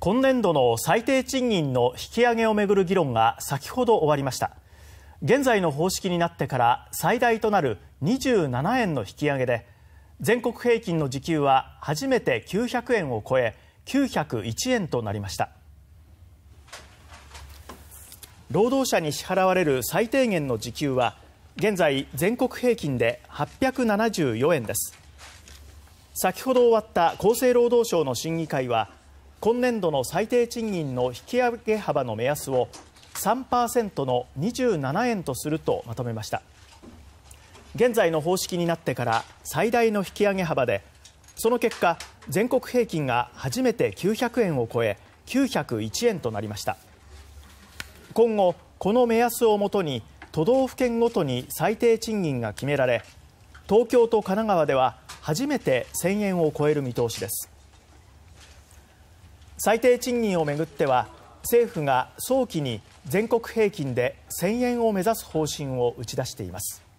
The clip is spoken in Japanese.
今年度の最低賃金の引き上げをめぐる議論が先ほど終わりました現在の方式になってから最大となる27円の引き上げで全国平均の時給は初めて900円を超え901円となりました労働者に支払われる最低限の時給は現在全国平均で874円です先ほど終わった厚生労働省の審議会は今年度の最低賃金の引き上げ幅の目安を3%の27円とするとまとめました現在の方式になってから最大の引き上げ幅でその結果全国平均が初めて900円を超え901円となりました今後この目安をもとに都道府県ごとに最低賃金が決められ東京と神奈川では初めて1000円を超える見通しです最低賃金をめぐっては政府が早期に全国平均で1000円を目指す方針を打ち出しています